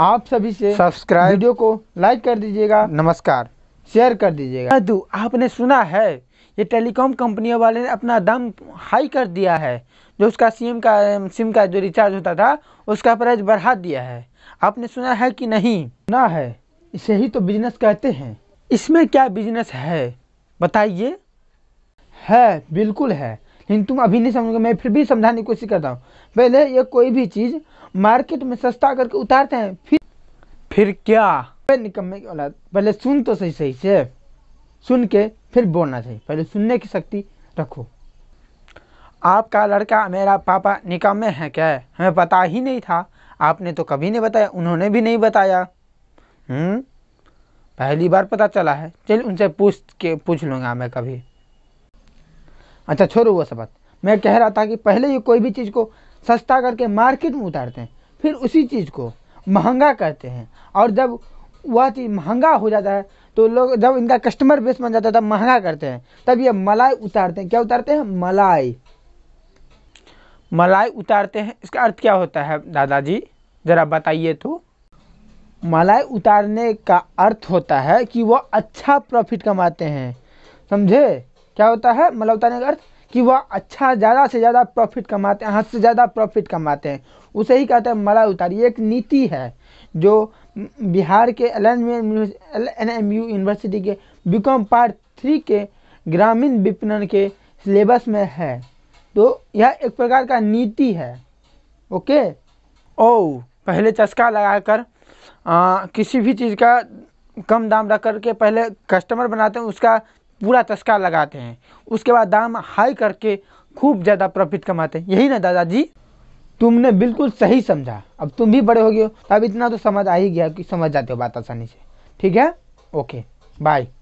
आप सभी से सब्सक्राइब वीडियो को लाइक कर दीजिएगा नमस्कार शेयर कर दीजिएगा आपने सुना है ये टेलीकॉम कंपनियों वाले ने अपना दम हाई कर दिया है जो उसका सिम का सिम का जो रिचार्ज होता था उसका प्राइस बढ़ा दिया है आपने सुना है कि नहीं ना है इसे ही तो बिजनेस कहते हैं इसमें क्या बिजनेस है बताइए है बिल्कुल है लेकिन तुम अभी नहीं समझोगे मैं फिर भी समझाने की कोशिश करता हूँ पहले ये कोई भी चीज़ मार्केट में सस्ता करके उतारते हैं फिर फिर क्या निकम्मे की औलाद पहले सुन तो सही सही से सुन के फिर बोलना चाहिए पहले सुनने की शक्ति रखो आपका लड़का मेरा पापा निकम्मे हैं क्या हमें पता ही नहीं था आपने तो कभी नहीं बताया उन्होंने भी नहीं बताया हम्म पहली बार पता चला है चल उनसे पूछ के पूछ लूँगा मैं कभी अच्छा छोड़ो वो सब मैं कह रहा था कि पहले ये कोई भी चीज़ को सस्ता करके मार्केट में उतारते हैं फिर उसी चीज़ को महंगा करते हैं और जब वह चीज़ महंगा हो जाता है तो लोग जब इनका कस्टमर बेस बन जाता है तब महंगा करते हैं तब ये मलाई उतारते हैं क्या उतारते हैं मलाई मलाई उतारते हैं इसका अर्थ क्या होता है दादाजी ज़रा बताइए तो मलाई उतारने का अर्थ होता है कि वह अच्छा प्रॉफिट कमाते हैं समझे क्या होता है मतलब बताने का अर्थ कि वह अच्छा ज़्यादा से ज़्यादा प्रॉफिट कमाते हैं हद से ज़्यादा प्रॉफिट कमाते हैं उसे ही कहते हैं मला उतारी एक नीति है जो बिहार के L N N M U university के बीकॉम पार्ट थ्री के ग्रामीण विपणन के सिलेबस में है तो यह एक प्रकार का नीति है ओके ओ पहले चस्का लगाकर किसी भी चीज़ का कम दाम रख करके पहले कस्टमर बनाते हैं उसका पूरा चस्का लगाते हैं उसके बाद दाम हाई करके खूब ज़्यादा प्रॉफिट कमाते हैं यही ना दादाजी तुमने बिल्कुल सही समझा अब तुम भी बड़े हो गए हो अब इतना तो समझ आ ही गया कि समझ जाते हो बात आसानी से ठीक है ओके बाय